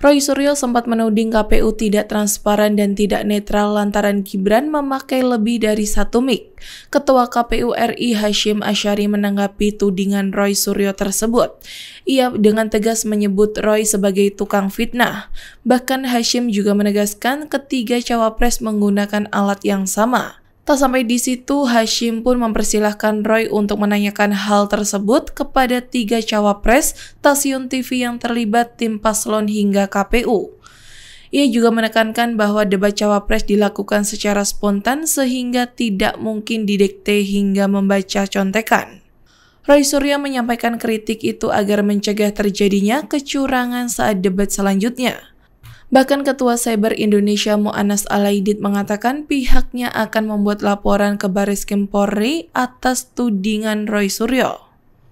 Roy Suryo sempat menuding KPU tidak transparan dan tidak netral lantaran Gibran memakai lebih dari satu mic. Ketua KPU RI Hashim Ashari menanggapi tudingan Roy Suryo tersebut. Ia dengan tegas menyebut Roy sebagai tukang fitnah. Bahkan Hashim juga menegaskan ketiga cawapres menggunakan alat yang sama. Tak sampai di situ, Hashim pun mempersilahkan Roy untuk menanyakan hal tersebut kepada tiga cawapres stasiun TV yang terlibat tim paslon hingga KPU. Ia juga menekankan bahwa debat cawapres dilakukan secara spontan sehingga tidak mungkin didikte hingga membaca contekan. Roy Surya menyampaikan kritik itu agar mencegah terjadinya kecurangan saat debat selanjutnya. Bahkan Ketua Cyber Indonesia Mu'anas Alaidit mengatakan pihaknya akan membuat laporan ke Baris Kempori atas tudingan Roy Suryo.